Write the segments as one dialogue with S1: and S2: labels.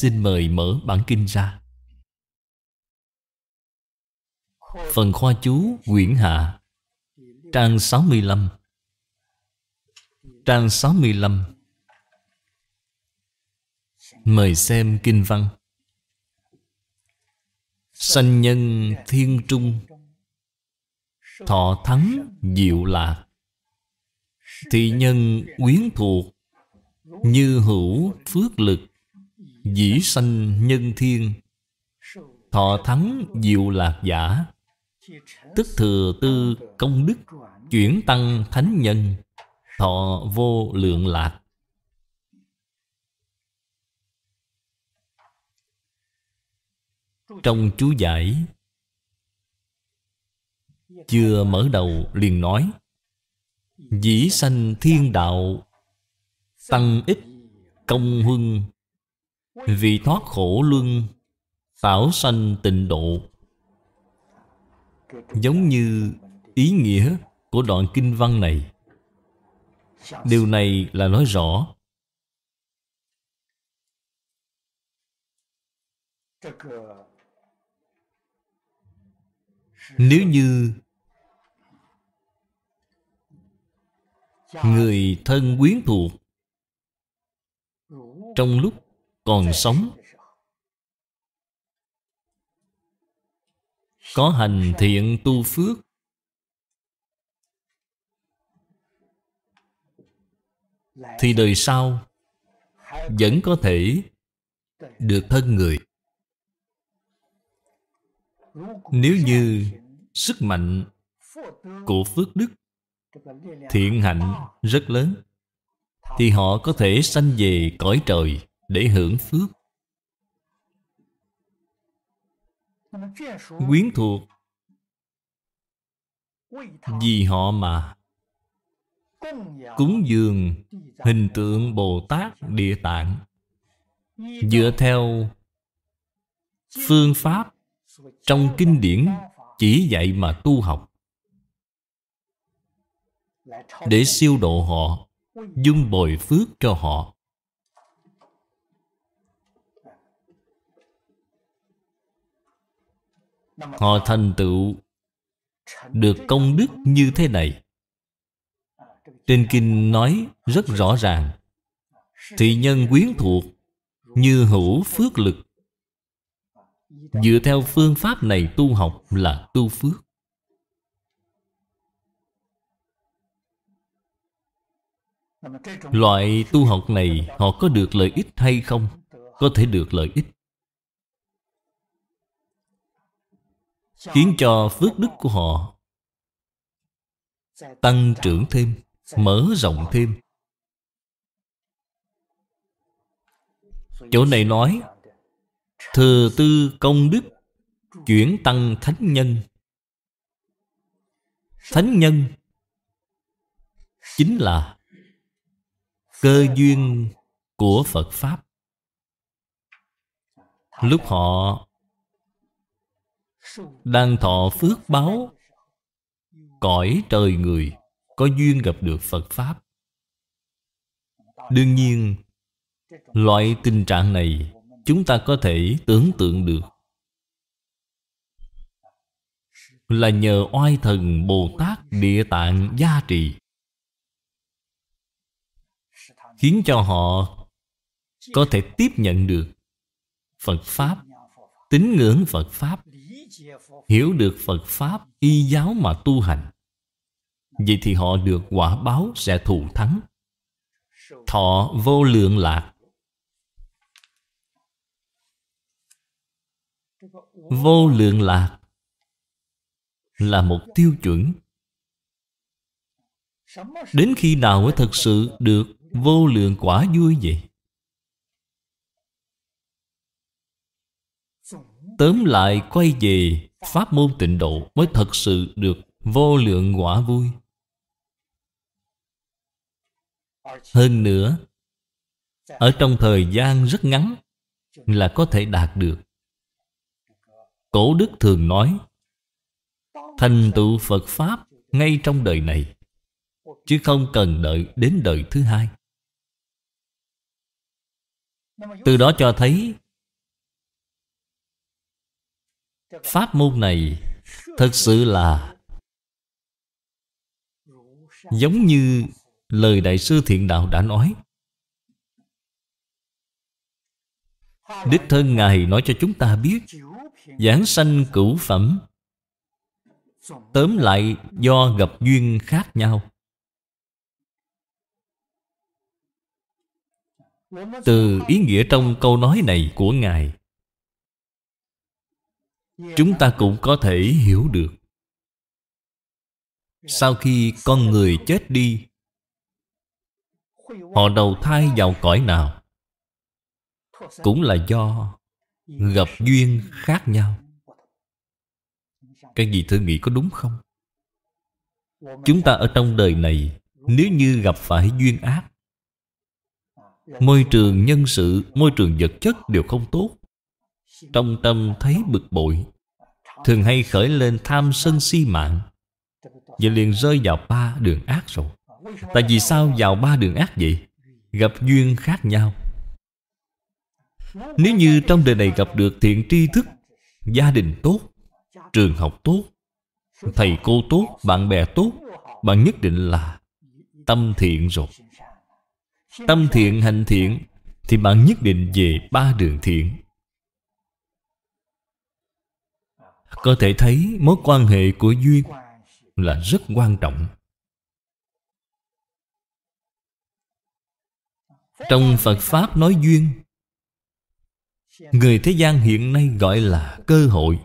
S1: Xin mời mở bản kinh ra Phần khoa chú quyển Hạ Trang 65 Trang 65 Mời xem kinh văn Sanh nhân thiên trung Thọ thắng diệu lạc Thị nhân quyến thuộc Như hữu phước lực Dĩ sanh nhân thiên Thọ thắng diệu lạc giả Tức thừa tư công đức Chuyển tăng thánh nhân Thọ vô lượng lạc Trong chú giải Chưa mở đầu liền nói Dĩ sanh thiên đạo Tăng ích công huân vì thoát khổ luân Tảo sanh tịnh độ Giống như ý nghĩa của đoạn kinh văn này Điều này là nói rõ Nếu như Người thân quyến thuộc Trong lúc còn sống có hành thiện tu phước thì đời sau vẫn có thể được thân người nếu như sức mạnh của phước đức
S2: thiện hạnh
S1: rất lớn thì họ có thể sanh về cõi trời để hưởng phước quyến thuộc vì họ mà cúng dường hình tượng bồ tát địa tạng dựa theo phương pháp trong kinh điển chỉ dạy mà tu học để siêu độ họ dung bồi phước cho họ Họ thành tựu được công đức như thế này Trên kinh nói rất rõ ràng Thị nhân quyến thuộc Như hữu phước lực Dựa theo phương pháp này tu học là tu phước Loại tu học này họ có được lợi ích hay không? Có thể được lợi ích khiến cho phước đức của họ
S2: tăng trưởng
S1: thêm mở rộng thêm chỗ này nói thừa tư công đức chuyển tăng thánh nhân thánh nhân chính là cơ duyên của phật pháp lúc họ đang thọ phước báo cõi trời người có duyên gặp được Phật Pháp. Đương nhiên, loại tình trạng này chúng ta có thể tưởng tượng được là nhờ oai thần Bồ Tát Địa Tạng gia trì khiến cho họ có thể tiếp nhận được Phật Pháp tín ngưỡng Phật Pháp hiểu được Phật Pháp, y giáo mà tu hành. Vậy thì họ được quả báo sẽ thù thắng. Thọ vô lượng lạc. Vô lượng lạc là một tiêu chuẩn. Đến khi nào mới thật sự được vô lượng quả vui vậy? Tóm lại quay về Pháp môn tịnh độ mới thật sự được vô lượng quả vui Hơn nữa Ở trong thời gian rất ngắn Là có thể đạt được Cổ đức thường nói Thành tựu Phật Pháp ngay trong đời này Chứ không cần đợi đến đời thứ hai Từ đó cho thấy pháp môn này thật sự là giống như lời đại sư thiện đạo đã nói đích thân ngài nói cho chúng ta biết giảng sanh cửu phẩm tóm lại do gặp duyên khác nhau từ ý nghĩa trong câu nói này của ngài chúng ta cũng có thể hiểu được sau khi con người chết đi họ đầu thai vào cõi nào
S2: cũng là do
S1: gặp duyên khác nhau cái gì thử nghĩ có đúng không chúng ta ở trong đời này nếu như gặp phải duyên ác môi trường nhân sự môi trường vật chất đều không tốt trong tâm thấy bực bội thường hay khởi lên tham sân si mạng và liền rơi vào ba đường ác rồi tại vì sao vào ba đường ác vậy gặp duyên khác nhau nếu như trong đời này gặp được thiện tri thức gia đình tốt trường học tốt thầy cô tốt bạn bè tốt bạn nhất định là tâm thiện rồi tâm thiện hành thiện thì bạn nhất định về ba đường thiện có thể thấy mối quan hệ của duyên là rất quan trọng trong phật pháp nói duyên người thế gian hiện nay gọi là cơ hội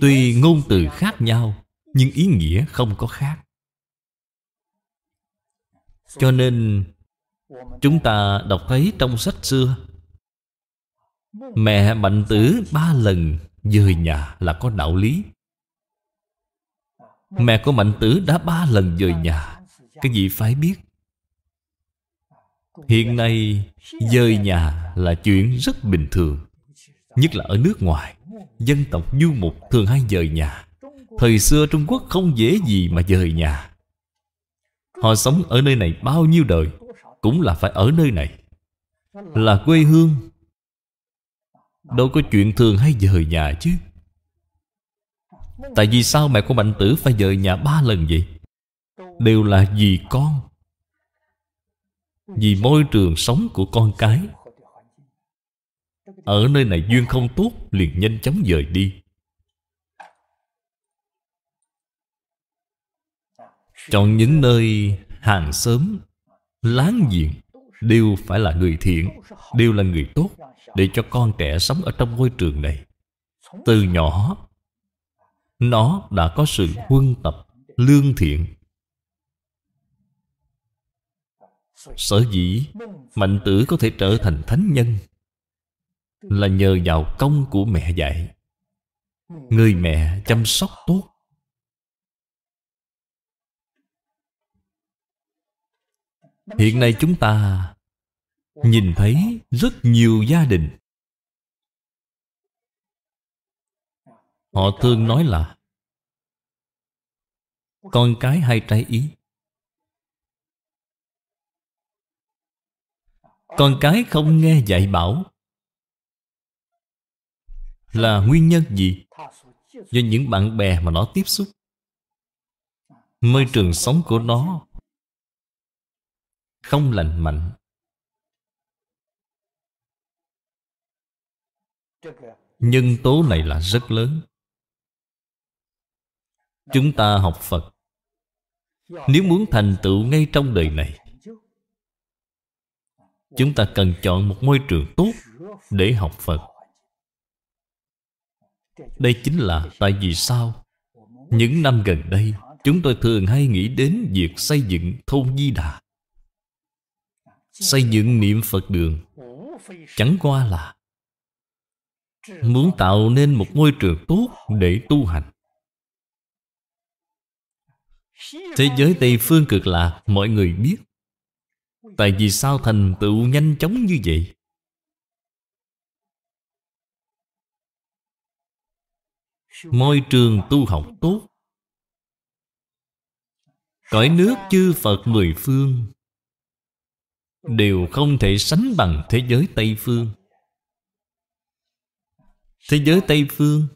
S1: tuy ngôn từ khác nhau nhưng ý nghĩa không có khác cho nên Chúng ta đọc thấy trong sách xưa Mẹ Mạnh Tử ba lần dời nhà là có đạo lý Mẹ của Mạnh Tử đã ba lần dời nhà cái gì phải biết Hiện nay dời nhà là chuyện rất bình thường Nhất là ở nước ngoài Dân tộc du mục thường hay dời nhà Thời xưa Trung Quốc không dễ gì mà dời nhà Họ sống ở nơi này bao nhiêu đời cũng là phải ở nơi này là quê hương đâu có chuyện thường hay dời nhà chứ tại vì sao mẹ của mạnh tử phải dời nhà ba lần vậy đều là vì con vì môi trường sống của con cái ở nơi này duyên không tốt liền nhanh chóng dời đi chọn những nơi hàng xóm láng giềng đều phải là người thiện đều là người tốt để cho con trẻ sống ở trong môi trường này từ nhỏ nó đã có sự huân tập lương thiện sở dĩ mạnh tử có thể trở thành thánh nhân là nhờ vào công của mẹ dạy người mẹ chăm sóc tốt hiện nay chúng ta nhìn thấy rất nhiều gia đình họ thường nói là con cái hay trái ý con cái không nghe dạy bảo là nguyên nhân gì do những bạn bè mà nó tiếp xúc môi trường sống của nó không lành mạnh nhân tố này là rất lớn chúng ta học phật nếu muốn thành tựu ngay trong đời này chúng ta cần chọn một môi trường tốt để học phật đây chính là tại vì sao những năm gần đây chúng tôi thường hay nghĩ đến việc xây dựng thôn di đà xây dựng niệm phật đường chẳng qua là muốn tạo nên một môi trường tốt để tu hành thế giới tây phương cực lạc mọi người biết tại vì sao thành tựu nhanh chóng như vậy môi trường tu học tốt cõi nước chư phật mười phương đều không thể sánh bằng thế giới tây phương thế giới tây phương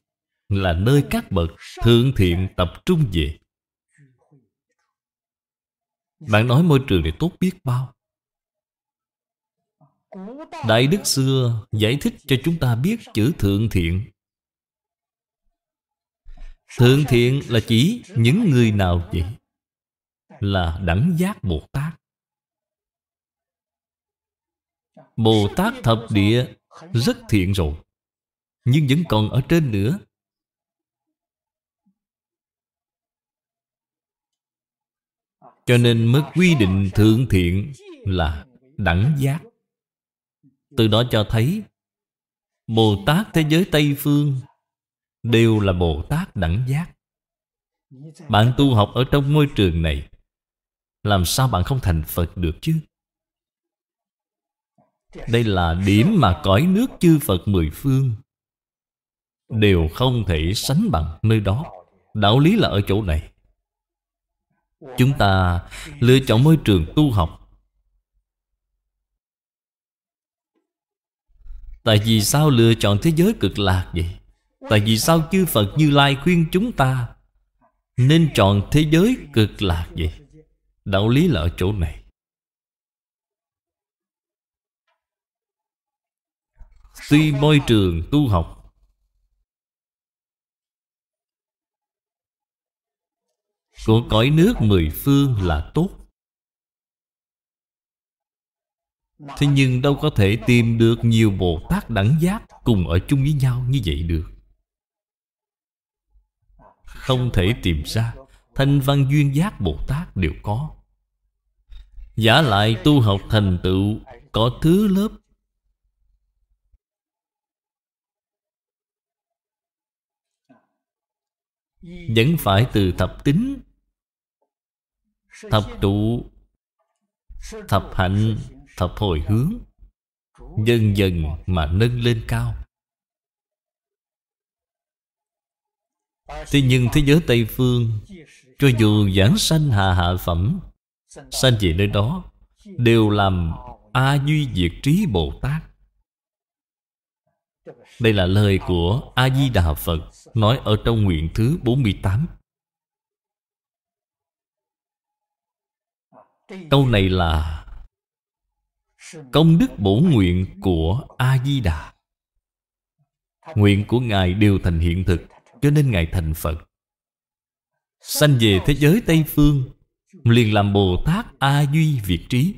S1: là nơi các bậc thượng thiện tập trung về bạn nói môi trường này tốt biết bao đại đức xưa giải thích cho chúng ta biết chữ thượng thiện thượng thiện là chỉ những người nào vậy là đẳng giác bồ tát Bồ Tát thập địa rất thiện rồi Nhưng vẫn còn ở trên nữa Cho nên mới quy định thượng thiện là đẳng giác Từ đó cho thấy Bồ Tát thế giới Tây Phương Đều là Bồ Tát đẳng giác Bạn tu học ở trong môi trường này Làm sao bạn không thành Phật được chứ đây là điểm mà cõi nước chư Phật mười phương Đều không thể sánh bằng nơi đó Đạo lý là ở chỗ này Chúng ta lựa chọn môi trường tu học Tại vì sao lựa chọn thế giới cực lạc vậy? Tại vì sao chư Phật Như Lai khuyên chúng ta Nên chọn thế giới cực lạc vậy? Đạo lý là ở chỗ này Tuy môi trường tu học Của cõi nước mười phương là tốt Thế nhưng đâu có thể tìm được nhiều Bồ Tát đẳng giác Cùng ở chung với nhau như vậy được Không thể tìm ra Thanh văn duyên giác Bồ Tát đều có Giả lại tu học thành tựu Có thứ lớp vẫn phải từ thập tính thập trụ thập hạnh thập hồi hướng dần dần mà nâng lên cao thế nhưng thế giới tây phương cho dù giảng sanh hạ hạ phẩm sanh về nơi đó đều làm a duy diệt trí bồ tát đây là lời của a di đà phật nói ở trong nguyện thứ 48. Câu này là công đức bổ nguyện của A Di Đà. Nguyện của ngài đều thành hiện thực, cho nên ngài thành Phật. Sanh về thế giới Tây phương, liền làm Bồ Tát A Duy Việt Trí.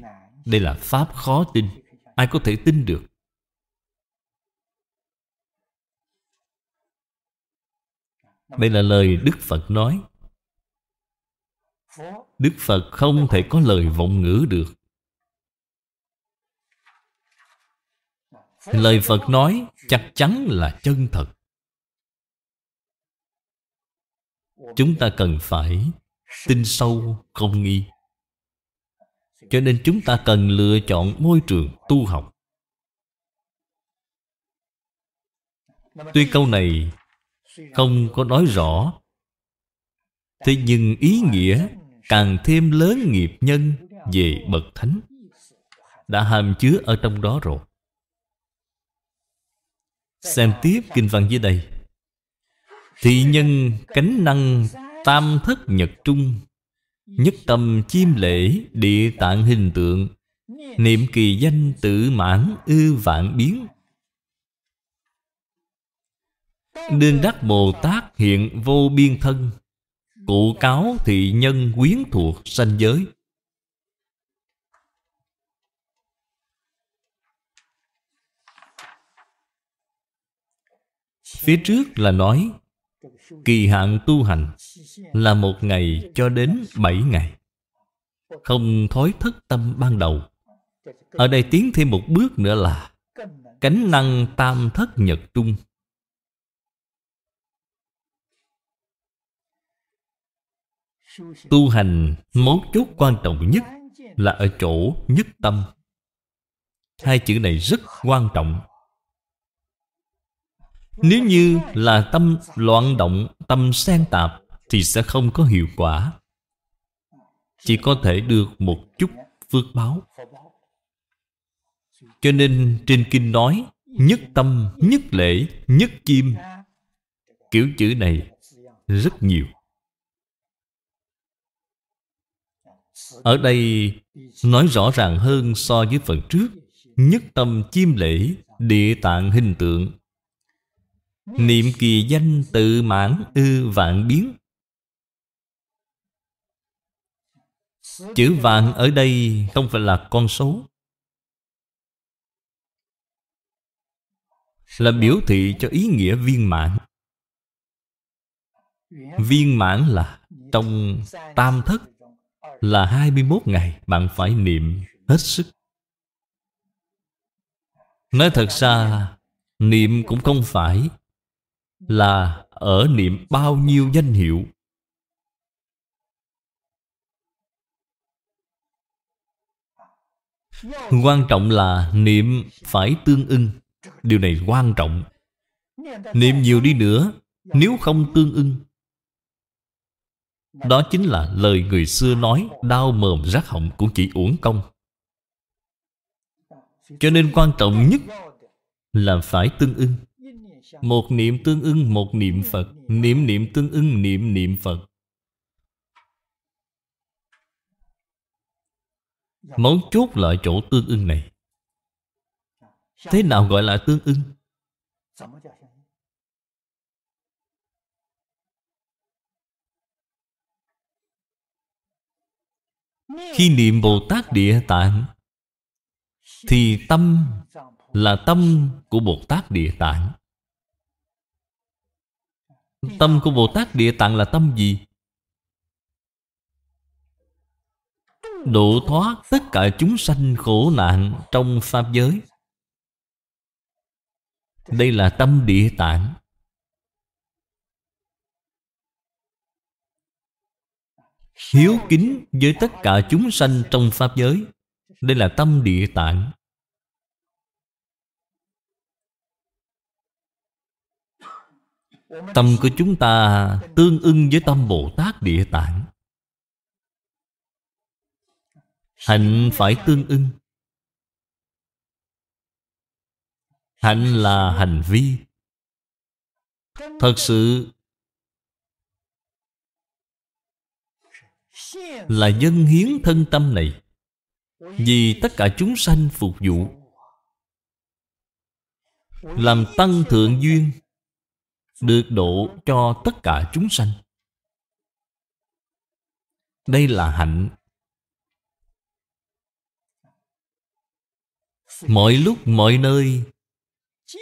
S1: Đây là pháp khó tin, ai có thể tin được? Đây là lời Đức Phật nói Đức Phật không thể có lời vọng ngữ được Lời Phật nói chắc chắn là chân thật Chúng ta cần phải tin sâu không nghi Cho nên chúng ta cần lựa chọn môi trường tu học Tuy câu này không có nói rõ thế nhưng ý nghĩa càng thêm lớn nghiệp nhân về bậc thánh đã hàm chứa ở trong đó rồi xem tiếp kinh văn dưới đây thị nhân cánh năng tam thất nhật trung nhất tâm chiêm lễ địa tạng hình tượng niệm kỳ danh tự mãn ư vạn biến Đương đắc Bồ Tát hiện vô biên thân Cụ cáo thị nhân quyến thuộc sanh giới Phía trước là nói Kỳ hạn tu hành Là một ngày cho đến bảy ngày Không thói thất tâm ban đầu Ở đây tiến thêm một bước nữa là Cánh năng tam thất nhật trung tu hành mấu chốt quan trọng nhất là ở chỗ nhất tâm hai chữ này rất quan trọng nếu như là tâm loạn động tâm xen tạp thì sẽ không có hiệu quả chỉ có thể được một chút phước báo cho nên trên kinh nói nhất tâm nhất lễ nhất chim kiểu chữ này rất nhiều Ở đây nói rõ ràng hơn so với phần trước Nhất tâm chiêm lễ Địa tạng hình tượng Niệm kỳ danh tự mãn ư vạn biến Chữ vạn ở đây không phải là con số Là biểu thị cho ý nghĩa viên mãn Viên mãn là trong tam thất là 21 ngày bạn phải niệm hết sức. Nói thật ra, niệm cũng không phải là ở niệm bao nhiêu danh hiệu. Quan trọng là niệm phải tương ưng. Điều này quan trọng. Niệm nhiều đi nữa, nếu không tương ưng đó chính là lời người xưa nói Đau mồm rác họng cũng chỉ uổng công Cho nên quan trọng nhất Là phải tương ưng Một niệm tương ưng một niệm Phật Niệm niệm tương ưng niệm niệm Phật Mấu chốt là chỗ tương ưng này Thế nào gọi là tương ưng? Khi niệm Bồ Tát Địa Tạng Thì tâm là tâm của Bồ Tát Địa Tạng Tâm của Bồ Tát Địa Tạng là tâm gì? Độ thoát tất cả chúng sanh khổ nạn trong Pháp giới Đây là tâm Địa Tạng hiếu kính với tất cả chúng sanh trong pháp giới đây là tâm địa tạng tâm của chúng ta tương ưng với tâm bồ tát địa tạng hạnh phải tương ưng hạnh là hành vi thật sự là dân hiến thân tâm này
S2: vì
S1: tất cả chúng sanh phục vụ làm tăng thượng duyên được độ cho tất cả chúng sanh đây là hạnh mọi lúc mọi nơi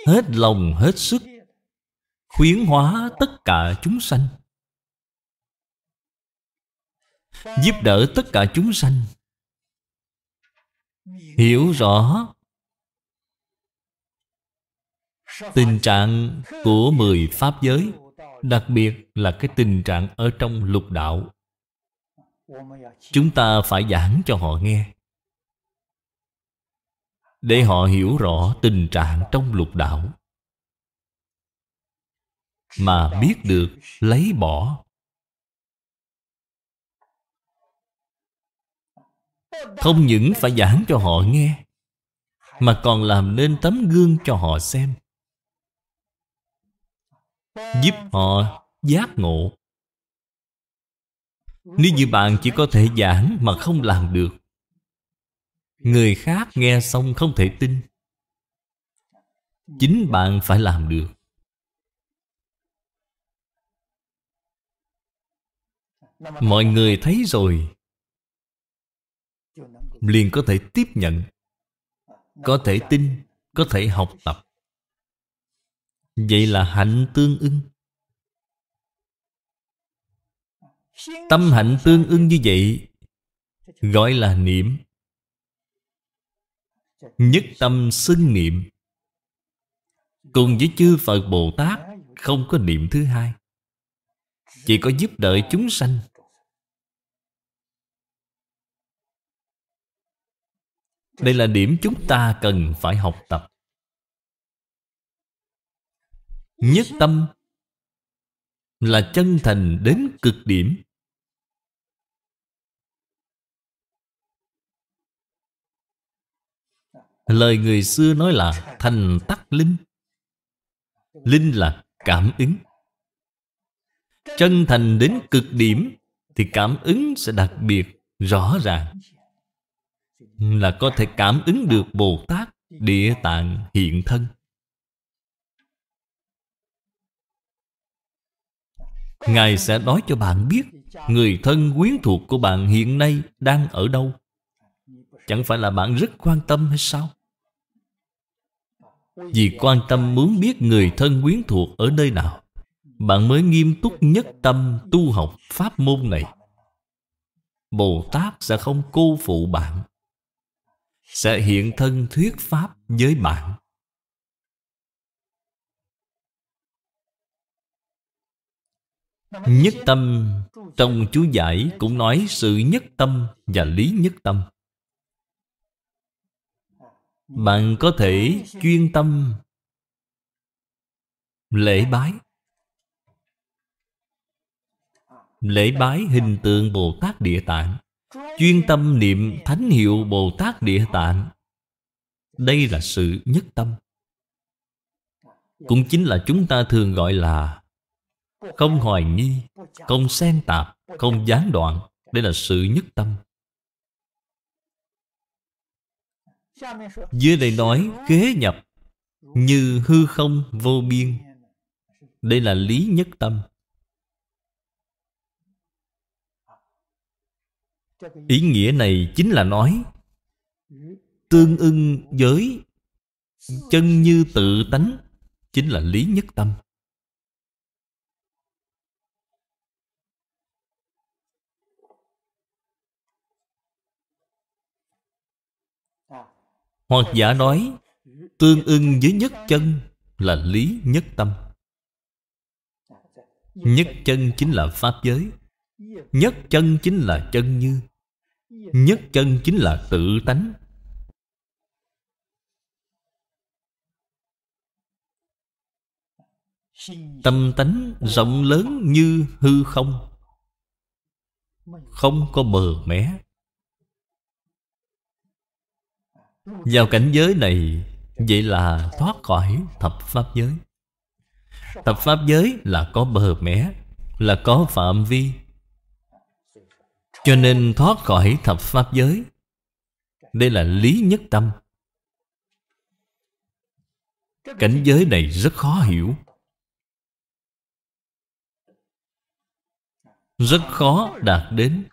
S1: hết lòng hết sức khuyến hóa tất cả chúng sanh
S2: giúp đỡ tất
S1: cả chúng sanh hiểu rõ tình trạng của mười pháp giới đặc biệt là cái tình trạng ở trong lục đạo chúng ta phải giảng cho họ nghe để họ hiểu rõ tình trạng trong lục đạo mà biết được lấy bỏ Không những phải giảng cho họ nghe Mà còn làm nên tấm gương cho họ xem Giúp họ giác ngộ Nếu như bạn chỉ có thể giảng mà không làm được Người khác nghe xong không thể tin Chính bạn phải làm được Mọi người thấy rồi liền có thể tiếp nhận có thể tin có thể học tập vậy là hạnh tương ưng tâm hạnh tương ưng như vậy gọi là niệm nhất tâm xưng niệm cùng với chư phật bồ tát không có niệm thứ hai chỉ có giúp đỡ chúng sanh Đây là điểm chúng ta cần phải học tập Nhất tâm Là chân thành đến cực điểm Lời người xưa nói là thành tắc linh Linh là cảm ứng Chân thành đến cực điểm Thì cảm ứng sẽ đặc biệt rõ ràng là có thể cảm ứng được Bồ Tát Địa Tạng hiện thân Ngài sẽ nói cho bạn biết Người thân quyến thuộc của bạn hiện nay đang ở đâu Chẳng phải là bạn rất quan tâm hay sao? Vì quan tâm muốn biết người thân quyến thuộc ở nơi nào Bạn mới nghiêm túc nhất tâm tu học pháp môn này Bồ Tát sẽ không cô phụ bạn sẽ hiện thân thuyết pháp với bạn nhất tâm trong chú giải cũng nói sự nhất tâm và lý nhất tâm bạn có thể chuyên tâm lễ bái lễ bái hình tượng bồ tát địa tạng chuyên tâm niệm thánh hiệu bồ tát địa tạng đây là sự nhất tâm cũng chính là chúng ta thường gọi là không hoài nghi không xen tạp không gián đoạn đây là sự nhất tâm
S2: dưới đây nói
S1: khế nhập như hư không vô biên đây là lý nhất tâm ý nghĩa này chính là nói tương ưng với chân như tự tánh chính là lý nhất tâm hoặc giả nói tương ưng với nhất chân là lý nhất tâm nhất chân chính là pháp giới nhất chân chính là chân như nhất chân chính là tự tánh tâm tánh rộng lớn như hư không không có bờ mé vào cảnh giới này vậy là thoát khỏi thập pháp giới thập pháp giới là có bờ mé là có phạm vi cho nên thoát khỏi thập pháp giới Đây là lý nhất tâm Cảnh giới này rất khó hiểu Rất khó đạt đến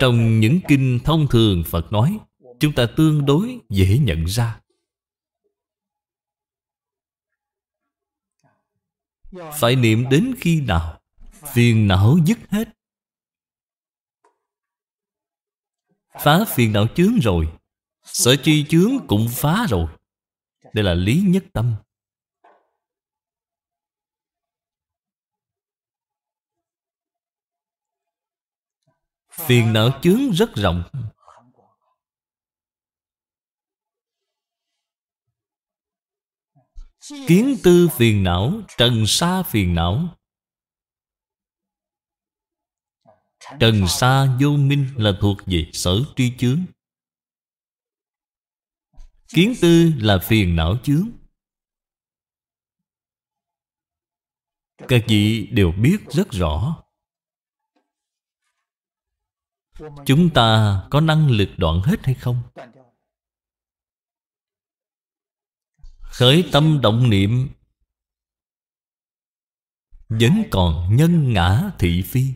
S1: Trong những kinh thông thường Phật nói Chúng ta tương đối dễ nhận ra Phải niệm đến khi nào Phiền não dứt hết Phá phiền não chướng rồi Sở chi chướng cũng phá rồi Đây là lý nhất tâm Phiền não chướng rất rộng Kiến tư phiền não, trần sa phiền não Trần xa vô minh là thuộc về sở tri chướng Kiến tư là phiền não chướng Các vị đều biết rất rõ Chúng ta có năng lực đoạn hết hay không? Khởi tâm động niệm Vẫn còn nhân ngã thị phi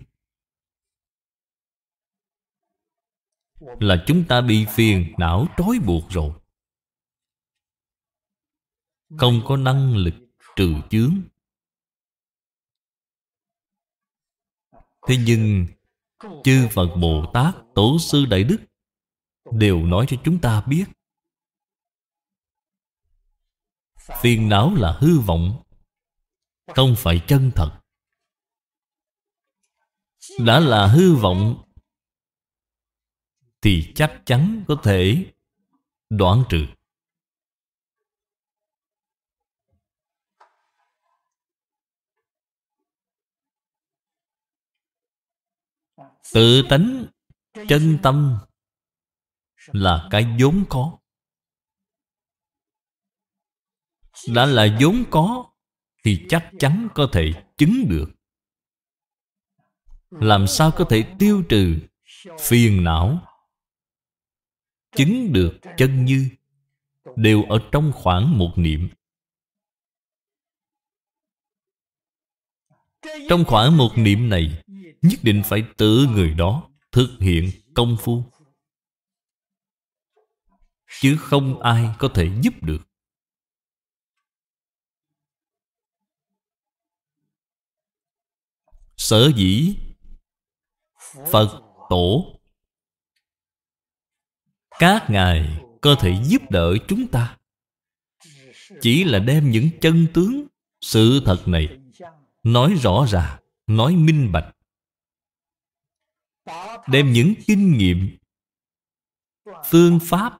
S1: là chúng ta bị phiền não trói buộc rồi không có năng lực trừ chướng thế nhưng chư phật bồ tát tổ sư đại đức đều nói cho chúng ta biết phiền não là hư vọng không phải chân thật đã là hư vọng thì chắc chắn có thể đoán trừ tự tánh chân tâm là cái vốn có đã là vốn có thì chắc chắn có thể chứng được làm sao có thể tiêu trừ phiền não chứng được chân như đều ở trong khoảng một niệm trong khoảng một niệm này nhất định phải tự người đó thực hiện công phu chứ không ai có thể giúp được sở dĩ phật tổ các Ngài có thể giúp đỡ chúng ta Chỉ là đem những chân tướng Sự thật này Nói rõ ràng Nói minh bạch Đem những kinh nghiệm Phương pháp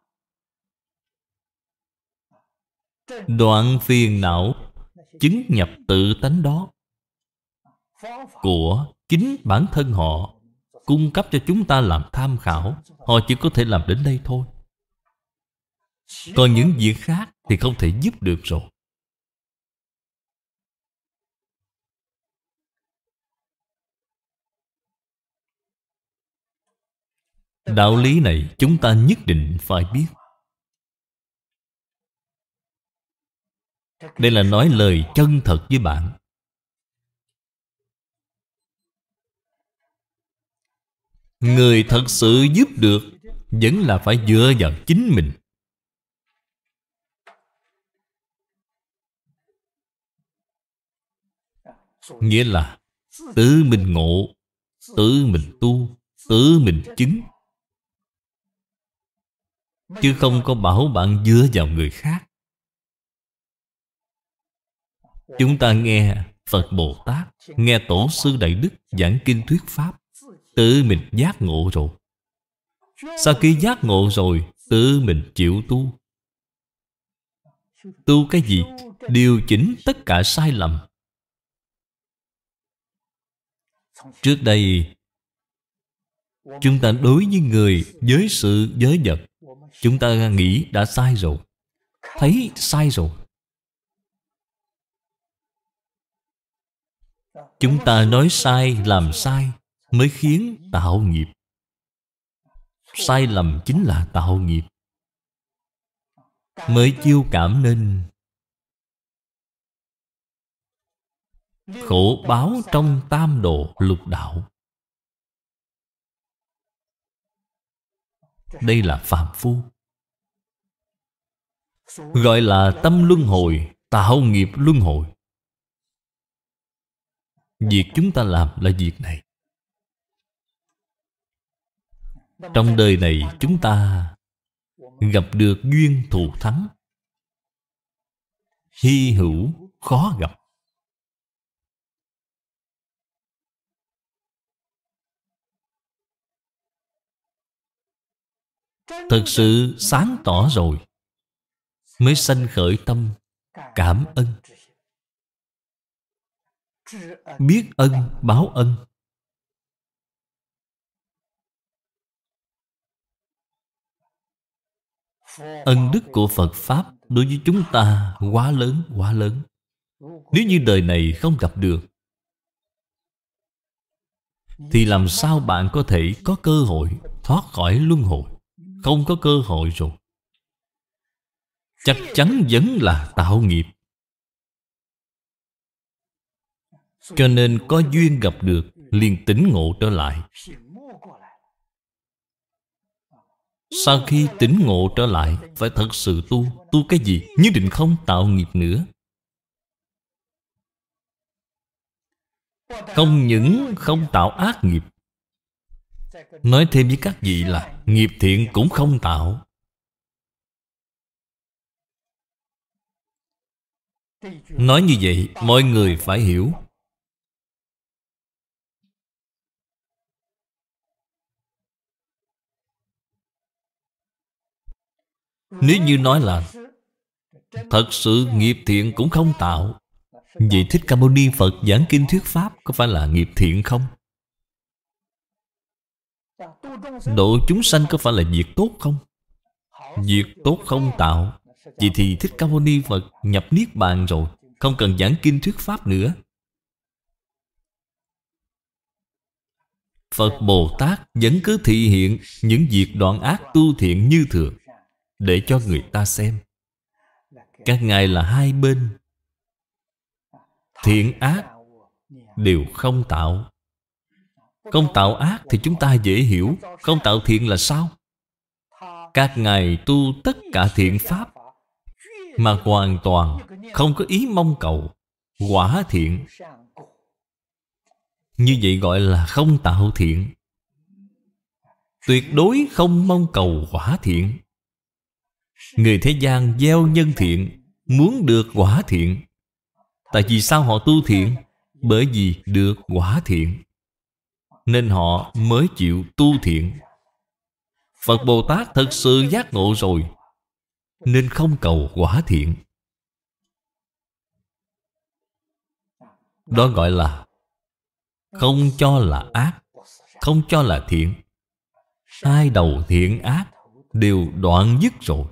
S1: Đoạn phiền não Chứng nhập tự tánh đó Của chính bản thân họ cung cấp cho chúng ta làm tham khảo Họ chỉ có thể làm đến đây thôi Còn những việc khác thì không thể giúp được rồi Đạo lý này chúng ta nhất định phải biết Đây là nói lời chân thật với bạn Người thật sự giúp được Vẫn là phải dựa vào chính mình Nghĩa là Tự mình ngộ Tự mình tu Tự mình chứng Chứ không có bảo bạn dựa vào người khác Chúng ta nghe Phật Bồ Tát Nghe Tổ sư Đại Đức giảng kinh thuyết Pháp Tự mình giác ngộ rồi Sau khi giác ngộ rồi Tự mình chịu tu Tu cái gì? Điều chỉnh tất cả sai lầm Trước đây Chúng ta đối với người Với sự giới vật Chúng ta nghĩ đã sai rồi Thấy sai rồi Chúng ta nói sai, làm sai mới khiến tạo nghiệp sai lầm chính là tạo nghiệp mới chiêu cảm nên khổ báo trong tam độ lục đạo đây là phạm phu
S2: gọi là
S1: tâm luân hồi tạo nghiệp luân hồi việc chúng ta làm là việc này Trong đời này chúng ta Gặp được duyên thù thắng Hy hữu khó gặp Thật sự sáng tỏ rồi Mới sanh khởi tâm Cảm ơn
S2: Biết ân báo ân ân đức
S1: của Phật Pháp đối với chúng ta quá lớn, quá lớn. Nếu như đời này không gặp được, thì làm sao bạn có thể có cơ hội thoát khỏi luân hồi? Không có cơ hội rồi. Chắc chắn vẫn là tạo nghiệp. Cho nên có duyên gặp được liền tỉnh ngộ trở lại sau khi tỉnh ngộ trở lại Phải thật sự tu Tu cái gì? như định không tạo nghiệp nữa Không những không tạo ác nghiệp Nói thêm với các vị là Nghiệp thiện cũng không tạo Nói như vậy Mọi người phải hiểu Nếu như nói là Thật sự nghiệp thiện cũng không tạo Vậy Thích Ca Mâu Ni Phật giảng kinh thuyết Pháp Có phải là nghiệp thiện không? Độ chúng sanh có phải là việc tốt không? Việc tốt không tạo Vậy thì Thích Ca Mâu Ni Phật nhập Niết Bàn rồi Không cần giảng kinh thuyết Pháp nữa Phật Bồ Tát vẫn cứ thị hiện những việc đoạn ác tu thiện như thường để cho người ta xem các ngài là hai bên thiện ác đều không tạo không tạo ác thì chúng ta dễ hiểu không tạo thiện là sao các ngài tu tất cả thiện pháp mà hoàn toàn không có ý mong cầu quả thiện như vậy gọi là không tạo thiện tuyệt đối không mong cầu quả thiện Người thế gian gieo nhân thiện Muốn được quả thiện Tại vì sao họ tu thiện? Bởi vì được quả thiện Nên họ mới chịu tu thiện Phật Bồ Tát thật sự giác ngộ rồi Nên không cầu quả thiện Đó gọi là Không cho là ác Không cho là thiện Hai đầu thiện ác Đều đoạn dứt rồi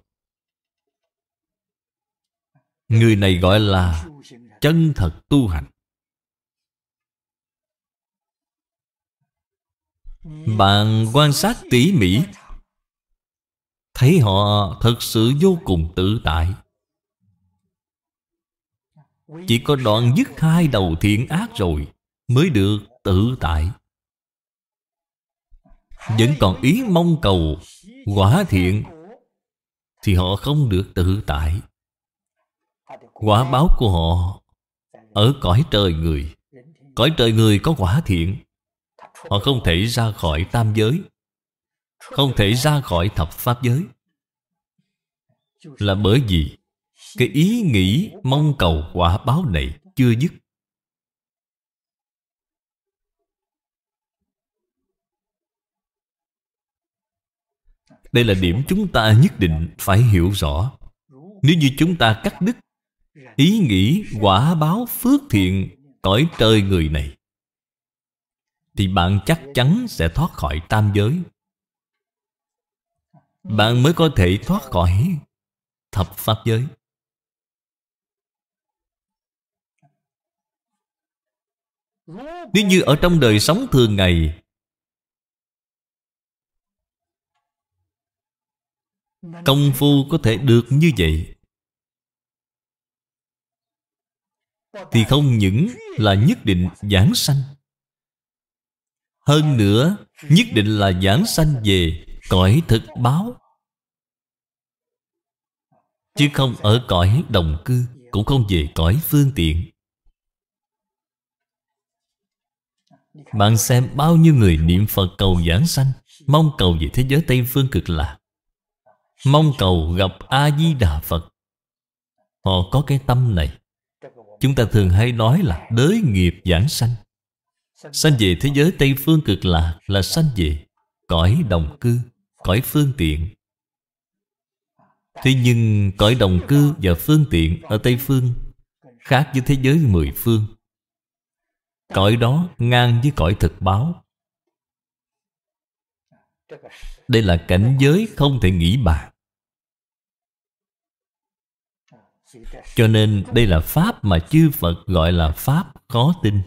S1: Người này gọi là chân thật tu hành Bạn quan sát tỉ mỉ Thấy họ thật sự vô cùng tự tại Chỉ có đoạn dứt hai đầu thiện ác rồi Mới được tự tại Vẫn còn ý mong cầu Quả thiện Thì họ không được tự tại Quả báo của họ Ở cõi trời người Cõi trời người có quả thiện Họ không thể ra khỏi tam giới Không thể ra khỏi thập pháp giới Là bởi vì Cái ý nghĩ mong cầu quả báo này chưa dứt Đây là điểm chúng ta nhất định phải hiểu rõ Nếu như chúng ta cắt đứt ý nghĩ quả báo phước thiện cõi trời người này thì bạn chắc chắn sẽ thoát khỏi tam giới bạn mới có thể thoát khỏi thập pháp giới nếu như ở trong đời sống thường ngày công phu có thể được như vậy thì không những là nhất định giảng sanh hơn nữa nhất định là giảng sanh về cõi thực báo chứ không ở cõi đồng cư cũng không về cõi phương tiện bạn xem bao nhiêu người niệm phật cầu giảng sanh mong cầu về thế giới tây phương cực lạc mong cầu gặp a di đà phật họ có cái tâm này Chúng ta thường hay nói là đới nghiệp giảng sanh Sanh về thế giới Tây Phương cực lạc là sanh về Cõi đồng cư, cõi phương tiện Thế nhưng cõi đồng cư và phương tiện ở Tây Phương Khác với thế giới mười phương Cõi đó ngang với cõi thực báo Đây là cảnh giới không thể nghĩ bàn
S2: cho nên đây
S1: là pháp mà chư phật gọi là pháp khó tin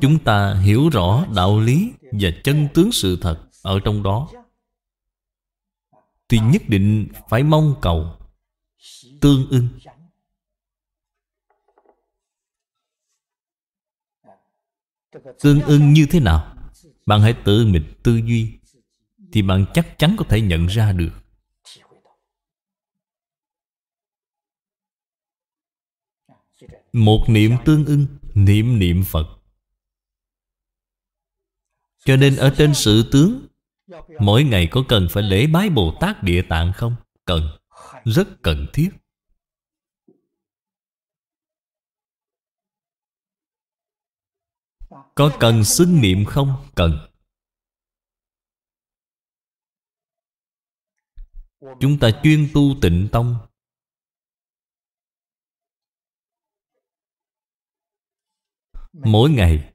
S1: chúng ta hiểu rõ đạo lý và chân tướng sự thật ở trong đó thì nhất định phải mong cầu tương ưng
S2: tương ưng như thế nào
S1: bạn hãy tự mình tư duy Thì bạn chắc chắn có thể nhận ra được Một niệm tương ưng Niệm niệm Phật Cho nên ở trên sự tướng Mỗi ngày có cần phải lễ bái Bồ Tát Địa Tạng không? Cần Rất cần thiết có cần xưng niệm không cần chúng ta chuyên tu tịnh tông mỗi ngày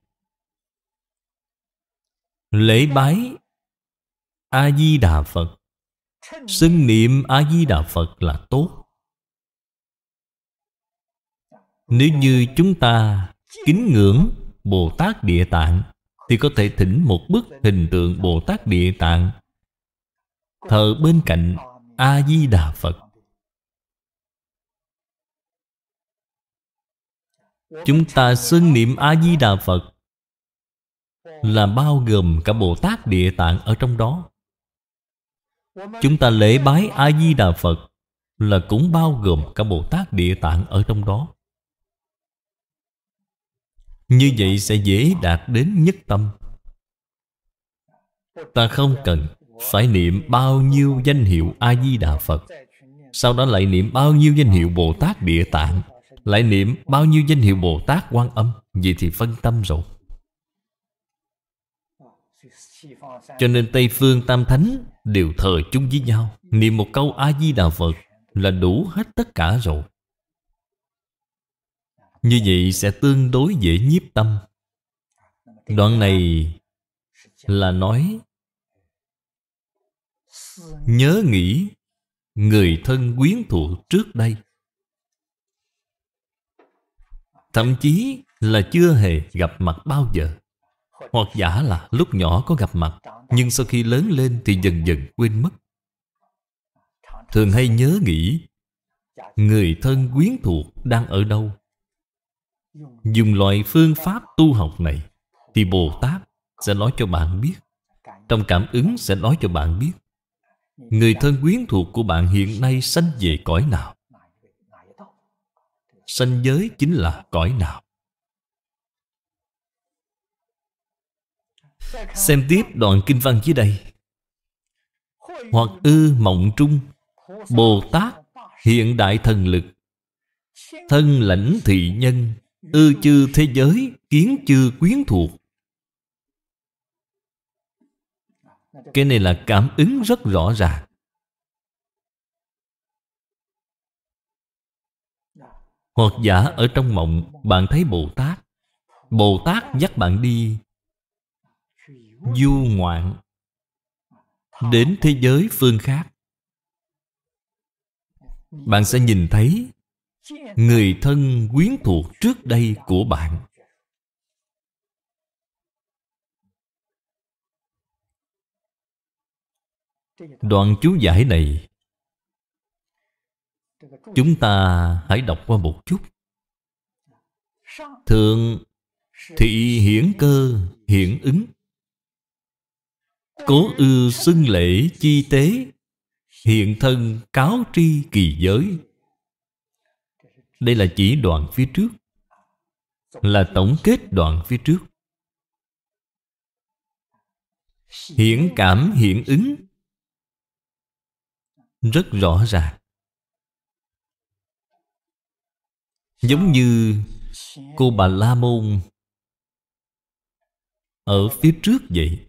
S1: lễ bái a di đà phật xưng niệm a di đà phật là tốt nếu như chúng ta kính ngưỡng Bồ Tát Địa Tạng Thì có thể thỉnh một bức hình tượng Bồ Tát Địa Tạng Thờ bên cạnh A-di-đà Phật Chúng ta xưng niệm A-di-đà Phật Là bao gồm cả Bồ Tát Địa Tạng ở trong đó Chúng ta lễ bái A-di-đà Phật Là cũng bao gồm cả Bồ Tát Địa Tạng ở trong đó như vậy sẽ dễ đạt đến nhất tâm Ta không cần phải niệm bao nhiêu danh hiệu A-di-đà Phật Sau đó lại niệm bao nhiêu danh hiệu Bồ Tát Địa Tạng Lại niệm bao nhiêu danh hiệu Bồ Tát Quan Âm Vậy thì phân tâm rồi Cho nên Tây Phương Tam Thánh đều thờ chung với nhau Niệm một câu A-di-đà Phật là đủ hết tất cả rồi như vậy sẽ tương đối dễ nhiếp tâm Đoạn này là nói Nhớ nghĩ người thân quyến thuộc trước đây Thậm chí là chưa hề gặp mặt bao giờ Hoặc giả là lúc nhỏ có gặp mặt Nhưng sau khi lớn lên thì dần dần quên mất Thường hay nhớ nghĩ Người thân quyến thuộc đang ở đâu dùng loại phương pháp tu học này thì bồ tát sẽ nói cho bạn biết trong cảm ứng sẽ nói cho bạn biết người thân quyến thuộc của bạn hiện nay sanh về cõi nào sanh giới chính là cõi nào xem tiếp đoạn kinh văn dưới đây hoặc ư mộng trung bồ tát hiện đại thần lực thân lãnh thị nhân ư chư thế giới kiến chư quyến thuộc cái này là cảm ứng rất rõ ràng hoặc giả ở trong mộng bạn thấy bồ tát bồ tát dắt bạn đi du ngoạn đến thế giới phương khác bạn sẽ nhìn thấy người thân quyến thuộc trước đây của bạn đoạn chú giải này chúng ta hãy đọc qua một chút thượng thị hiển cơ hiển ứng cố ư xưng lễ chi tế hiện thân cáo tri kỳ giới đây là chỉ đoạn phía trước Là tổng kết đoạn phía trước Hiển cảm hiển ứng Rất rõ ràng Giống như cô bà La Môn Ở phía trước vậy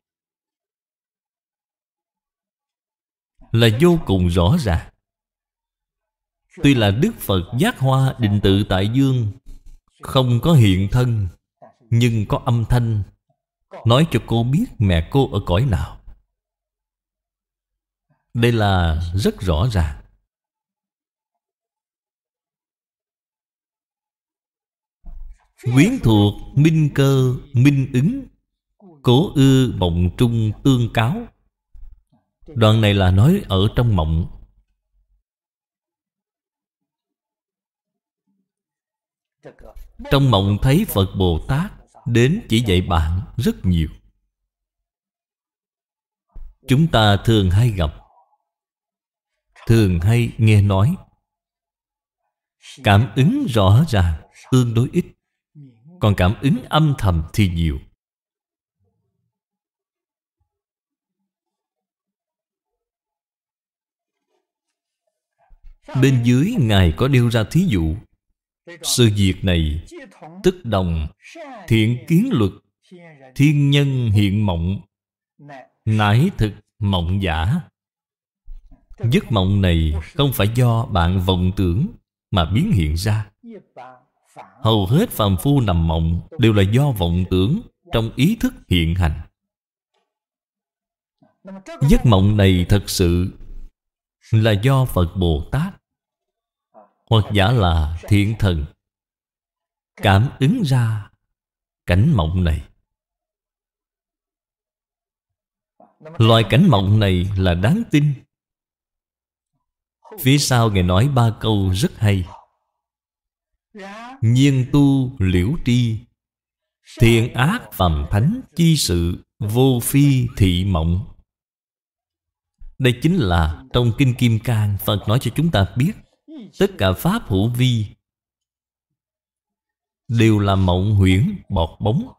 S1: Là vô cùng rõ ràng Tuy là Đức Phật giác hoa định tự tại dương Không có hiện thân Nhưng có âm thanh Nói cho cô biết mẹ cô ở cõi nào Đây là rất rõ ràng Quyến thuộc minh cơ minh ứng Cố ư mộng trung tương cáo Đoạn này là nói ở trong mộng Trong mộng thấy Phật Bồ Tát Đến chỉ dạy bạn rất nhiều Chúng ta thường hay gặp Thường hay nghe nói Cảm ứng rõ ràng tương đối ít Còn cảm ứng âm thầm thì nhiều Bên dưới Ngài có đưa ra thí dụ sự việc này tức đồng thiện kiến luật thiên nhân hiện mộng nãi thực mộng giả giấc mộng này không phải do bạn vọng tưởng mà biến hiện ra hầu hết phàm phu nằm mộng đều là do vọng tưởng trong ý thức hiện hành giấc mộng này thật sự là do phật bồ tát hoặc giả là thiện thần Cảm ứng ra cảnh mộng này Loại cảnh mộng này là đáng tin Phía sau Ngài nói ba câu rất hay Nhiên tu liễu tri Thiện ác phàm thánh chi sự Vô phi thị mộng Đây chính là trong Kinh Kim Cang Phật nói cho chúng ta biết tất cả pháp hữu vi đều là mộng huyễn bọt bóng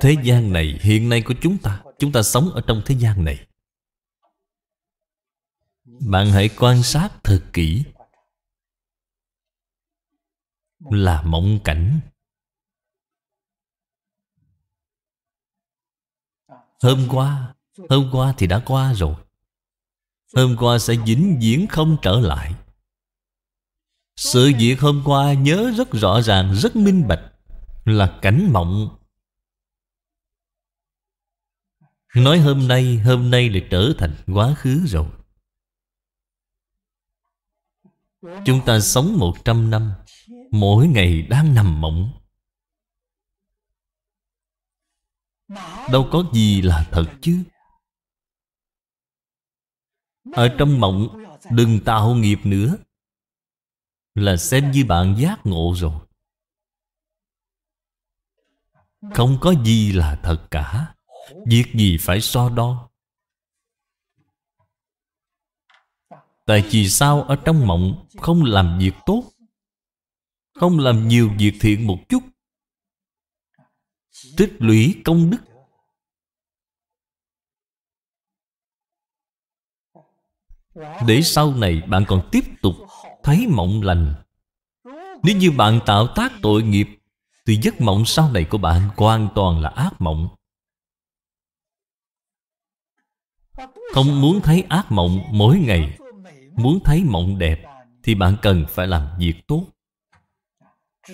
S1: thế gian này hiện nay của chúng ta chúng ta sống ở trong thế gian này bạn hãy quan sát thật kỹ là mộng cảnh hôm qua Hôm qua thì đã qua rồi Hôm qua sẽ vĩnh viễn không trở lại Sự việc hôm qua nhớ rất rõ ràng, rất minh bạch Là cảnh mộng Nói hôm nay, hôm nay lại trở thành quá khứ rồi Chúng ta sống 100 năm Mỗi ngày đang nằm mộng Đâu có gì là thật chứ ở trong mộng Đừng tạo nghiệp nữa Là xem như bạn giác ngộ rồi Không có gì là thật cả Việc gì phải so đo Tại vì sao ở trong mộng Không làm việc tốt Không làm nhiều việc thiện một chút Tích lũy công đức Để sau này bạn còn tiếp tục thấy mộng lành Nếu như bạn tạo tác tội nghiệp Thì giấc mộng sau này của bạn hoàn toàn là ác mộng Không muốn thấy ác mộng mỗi ngày Muốn thấy mộng đẹp Thì bạn cần phải làm việc tốt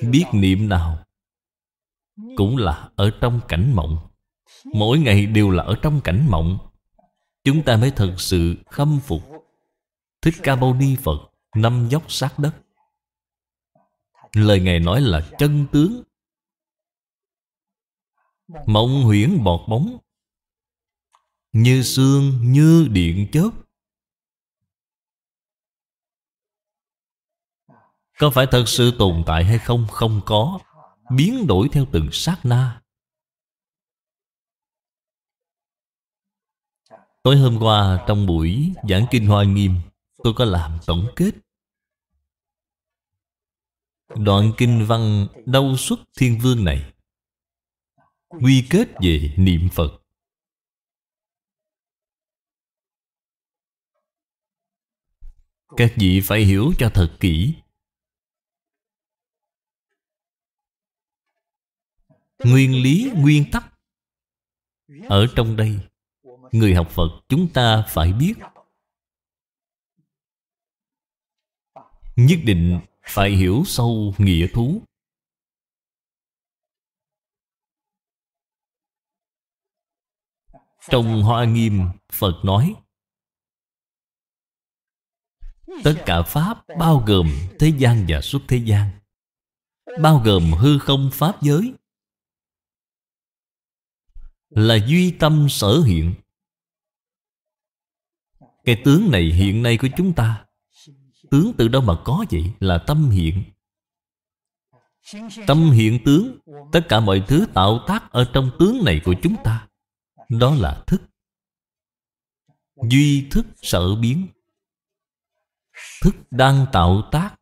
S1: Biết niệm nào Cũng là ở trong cảnh mộng Mỗi ngày đều là ở trong cảnh mộng Chúng ta mới thật sự khâm phục Thích Ca Mâu Ni Phật Năm dốc sát đất Lời Ngài nói là chân tướng Mộng huyễn bọt bóng Như xương như điện chớp Có phải thật sự tồn tại hay không? Không có Biến đổi theo từng sát na Tối hôm qua trong buổi giảng kinh Hoa Nghiêm Tôi có làm tổng kết Đoạn kinh văn đau xuất thiên vương này Quy kết về niệm Phật Các vị phải hiểu cho thật kỹ Nguyên lý, nguyên tắc Ở trong đây Người học Phật chúng ta phải biết nhất định phải hiểu sâu nghĩa thú trong hoa nghiêm phật nói tất cả pháp bao gồm thế gian và xuất thế gian bao gồm hư không pháp giới là duy tâm sở hiện cái tướng này hiện nay của chúng ta Tướng từ đâu mà có vậy là tâm hiện Tâm hiện tướng Tất cả mọi thứ tạo tác ở trong tướng này của chúng ta Đó là thức Duy thức sở biến Thức đang tạo tác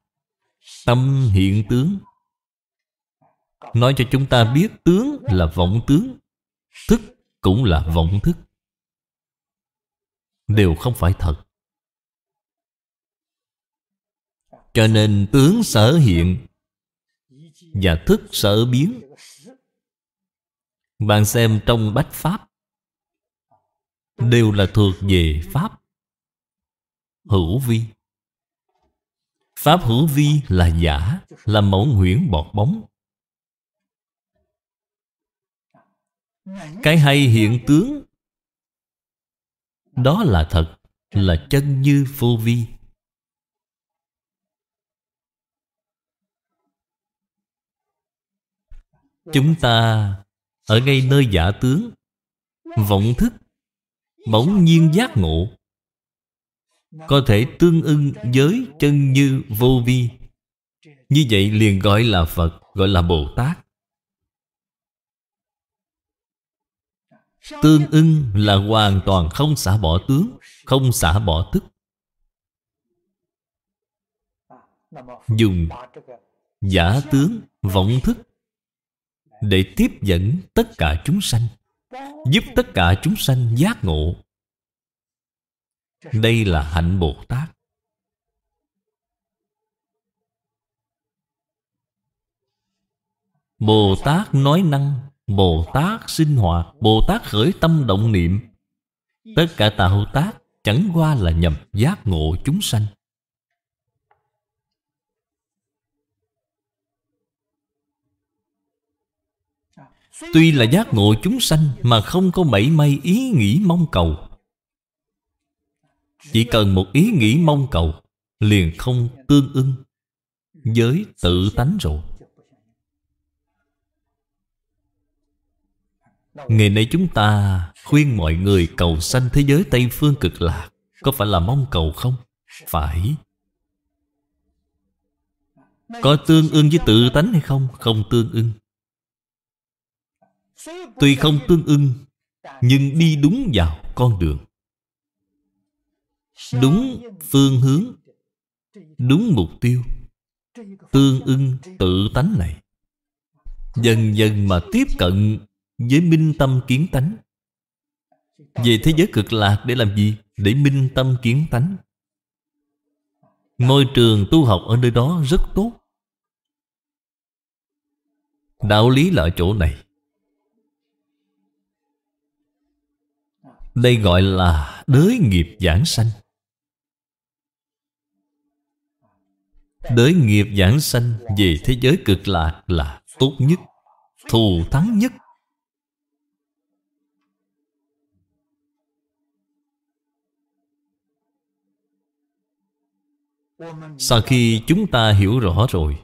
S1: Tâm hiện tướng Nói cho chúng ta biết tướng là vọng tướng Thức cũng là vọng thức Đều không phải thật Cho nên tướng sở hiện Và thức sở biến Bạn xem trong Bách Pháp Đều là thuộc về Pháp Hữu vi Pháp hữu vi là giả Là mẫu huyễn bọt bóng Cái hay hiện tướng Đó là thật Là chân như vô vi Chúng ta ở ngay nơi giả tướng Vọng thức Bỗng nhiên giác ngộ Có thể tương ưng với chân như vô vi Như vậy liền gọi là Phật Gọi là Bồ Tát Tương ưng là hoàn toàn không xả bỏ tướng Không xả bỏ thức Dùng giả tướng, vọng thức để tiếp dẫn tất cả chúng sanh giúp tất cả chúng sanh giác ngộ đây là hạnh bồ tát bồ tát nói năng bồ tát sinh hoạt bồ tát khởi tâm động niệm tất cả tạo tác chẳng qua là nhằm giác ngộ chúng sanh Tuy là giác ngộ chúng sanh Mà không có mảy may ý nghĩ mong cầu Chỉ cần một ý nghĩ mong cầu Liền không tương ưng Với tự tánh rồi Ngày nay chúng ta khuyên mọi người cầu sanh thế giới Tây Phương cực lạc Có phải là mong cầu không? Phải Có tương ưng với tự tánh hay không? Không tương ưng Tuy không tương ưng Nhưng đi đúng vào con đường Đúng phương hướng Đúng mục tiêu Tương ưng tự tánh này Dần dần mà tiếp cận Với minh tâm kiến tánh Về thế giới cực lạc để làm gì? Để minh tâm kiến tánh Môi trường tu học ở nơi đó rất tốt Đạo lý là ở chỗ này Đây gọi là đới nghiệp giảng sanh Đới nghiệp giảng sanh về thế giới cực lạc là tốt nhất Thù thắng nhất Sau khi chúng ta hiểu rõ rồi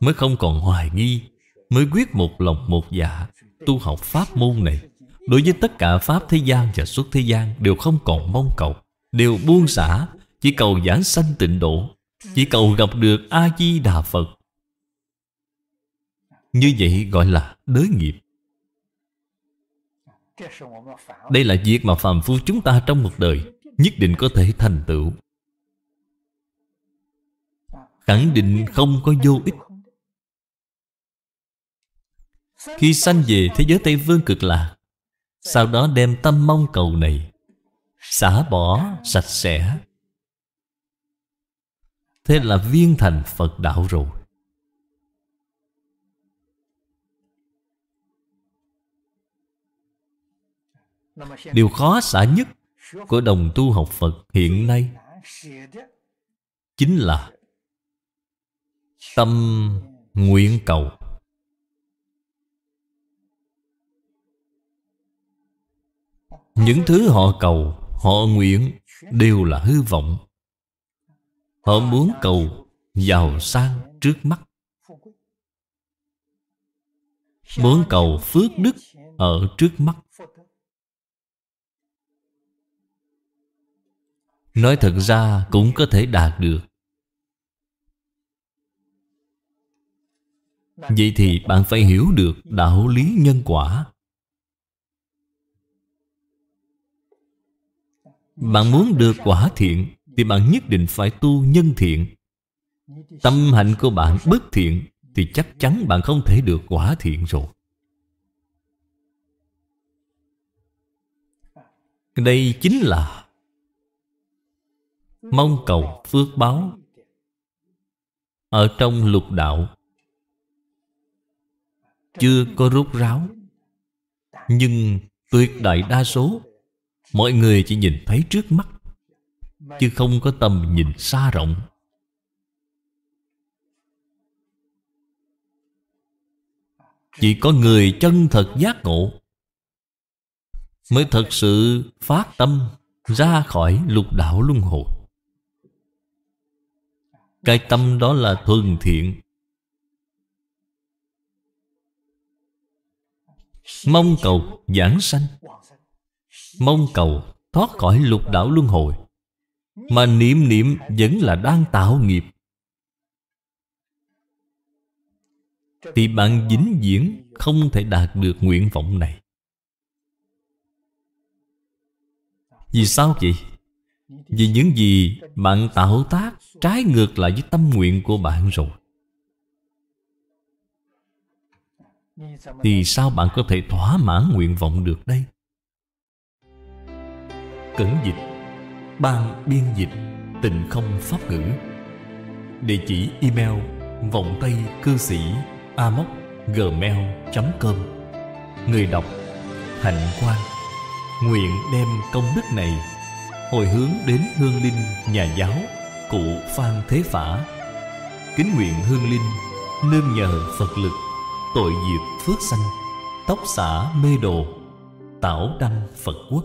S1: Mới không còn hoài nghi Mới quyết một lòng một dạ Tu học pháp môn này Đối với tất cả Pháp thế gian và xuất thế gian Đều không còn mong cầu Đều buông xả Chỉ cầu giảng sanh tịnh độ Chỉ cầu gặp được A-di-đà Phật Như vậy gọi là đới nghiệp Đây là việc mà phàm phu chúng ta trong một đời Nhất định có thể thành tựu Khẳng định không có vô ích Khi sanh về thế giới Tây Vương cực lạc sau đó đem tâm mong cầu này xả bỏ sạch sẽ thế là viên thành phật đạo rồi điều khó xả nhất của đồng tu học phật hiện nay chính là tâm nguyện cầu Những thứ họ cầu, họ nguyện đều là hư vọng. Họ muốn cầu giàu sang trước mắt. Muốn cầu phước đức ở trước mắt. Nói thật ra cũng có thể đạt được. Vậy thì bạn phải hiểu được đạo lý nhân quả Bạn muốn được quả thiện Thì bạn nhất định phải tu nhân thiện Tâm hạnh của bạn bất thiện Thì chắc chắn bạn không thể được quả thiện rồi Đây chính là Mong cầu phước báo Ở trong lục đạo Chưa có rút ráo Nhưng tuyệt đại đa số Mọi người chỉ nhìn thấy trước mắt Chứ không có tầm nhìn xa rộng Chỉ có người chân thật giác ngộ Mới thật sự phát tâm Ra khỏi lục đạo luân hồi Cái tâm đó là thuần thiện Mong cầu giảng sanh Mong cầu thoát khỏi lục đảo luân hồi Mà niệm niệm vẫn là đang tạo nghiệp Thì bạn dính diễn không thể đạt được nguyện vọng này Vì sao vậy? Vì những gì bạn tạo tác trái ngược lại với tâm nguyện của bạn rồi Thì sao bạn có thể thỏa mãn nguyện vọng được đây? cẩn dịch Ban biên dịch tình không pháp ngữ Địa chỉ email vòng tay cư sĩ amoc gmail.com Người đọc Hạnh quan, Nguyện đem công đức này Hồi hướng đến hương linh nhà giáo Cụ Phan Thế Phả Kính nguyện hương linh Nương nhờ Phật lực Tội diệt phước sanh Tóc xả mê đồ Tảo đăng Phật quốc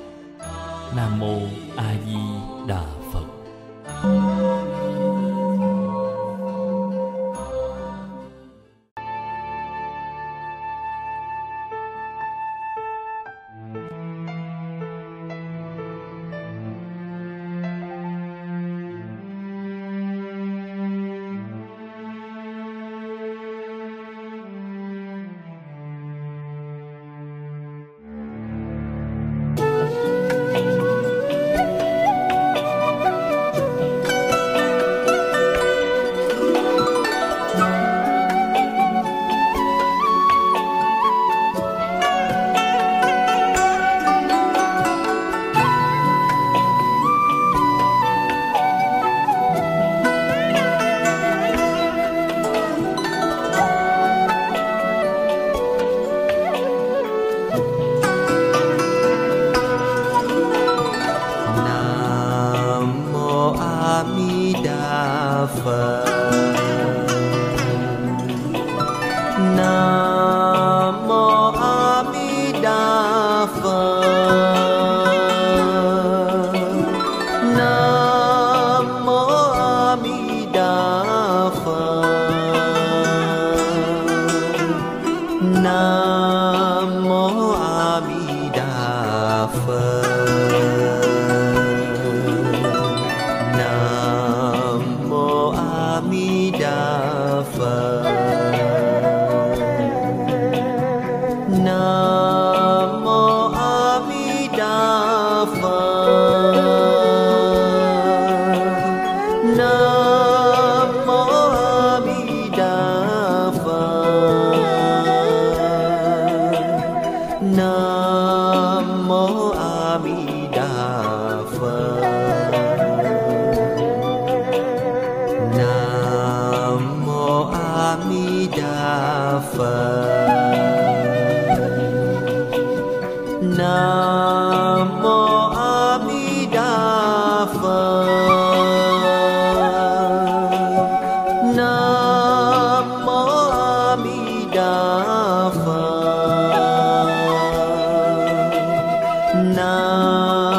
S1: nam mô a di đà phật
S2: 家。